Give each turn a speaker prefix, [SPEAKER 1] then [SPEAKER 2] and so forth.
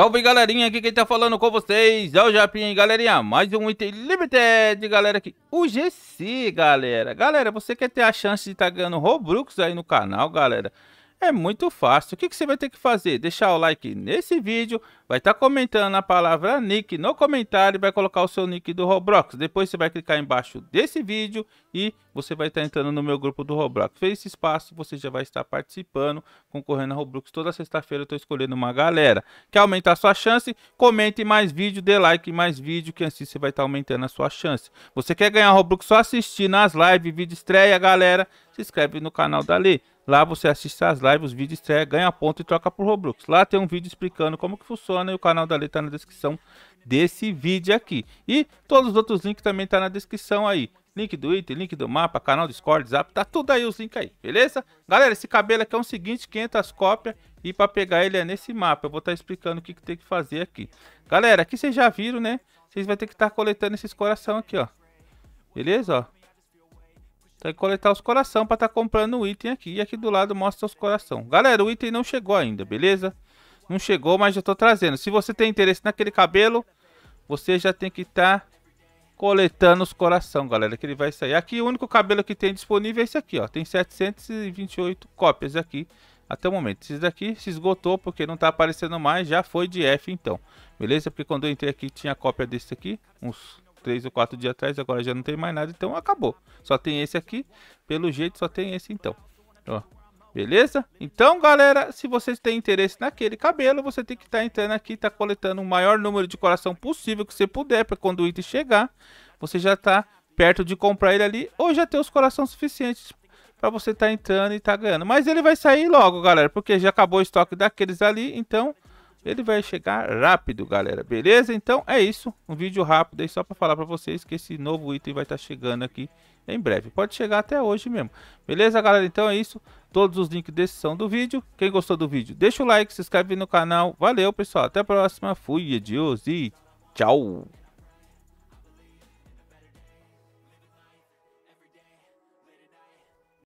[SPEAKER 1] Salve galerinha, aqui quem tá falando com vocês é o Japinha, galerinha, mais um item limited, galera, aqui, o GC, galera. Galera, você quer ter a chance de estar tá ganhando Robux aí no canal, galera, é muito fácil. O que, você vai ter que fazer? Deixar o like nesse vídeo, vai estar tá comentando a palavra nick no comentário e vai colocar o seu nick do Roblox. Depois você vai clicar embaixo desse vídeo e você vai estar tá entrando no meu grupo do Roblox. Fez esse espaço, você já vai estar participando, concorrendo a Roblox. Toda sexta-feira eu estou escolhendo uma galera. Quer aumentar a sua chance? Comente mais vídeo, dê like mais vídeo, que assim você vai estar tá aumentando a sua chance. Você quer ganhar Roblox só assistir nas lives, vídeo estreia, galera? se inscreve no canal da Lei. Lá você assiste as lives, os vídeos, estreia, ganha ponto e troca por Roblox. Lá tem um vídeo explicando como que funciona e o canal da Lei tá na descrição desse vídeo aqui. E todos os outros links também tá na descrição aí. Link do item, link do mapa, canal Discord, Zap, tá tudo aí os links aí, beleza? Galera, esse cabelo aqui é o um seguinte, 500 cópias e para pegar ele é nesse mapa. Eu vou estar tá explicando o que, que tem que fazer aqui. Galera, aqui vocês já viram, né? Vocês vão ter que estar tá coletando esses coração aqui, ó. Beleza, ó. Tem tá, que coletar os coração para estar tá comprando o item aqui. E aqui do lado mostra os coração. Galera, o item não chegou ainda, beleza? Não chegou, mas já tô trazendo. Se você tem interesse naquele cabelo, você já tem que estar tá coletando os coração, galera. Que ele vai sair. Aqui o único cabelo que tem disponível é esse aqui, ó. Tem 728 cópias aqui até o momento. Esse daqui se esgotou porque não tá aparecendo mais. Já foi de F então. Beleza? Porque quando eu entrei aqui tinha cópia desse aqui. Uns três ou quatro dias atrás, agora já não tem mais nada, então acabou. Só tem esse aqui, pelo jeito só tem esse então. Ó, beleza? Então, galera, se vocês têm interesse naquele cabelo, você tem que estar tá entrando aqui, tá coletando o maior número de coração possível que você puder, para quando o item chegar, você já tá perto de comprar ele ali, ou já tem os corações suficientes para você estar tá entrando e tá ganhando. Mas ele vai sair logo, galera, porque já acabou o estoque daqueles ali, então ele vai chegar rápido, galera. Beleza? Então é isso. Um vídeo rápido aí só para falar para vocês que esse novo item vai estar tá chegando aqui em breve. Pode chegar até hoje mesmo. Beleza, galera? Então é isso. Todos os links desse são do vídeo. Quem gostou do vídeo, deixa o like, se inscreve no canal. Valeu, pessoal. Até a próxima. Fui, adios e tchau.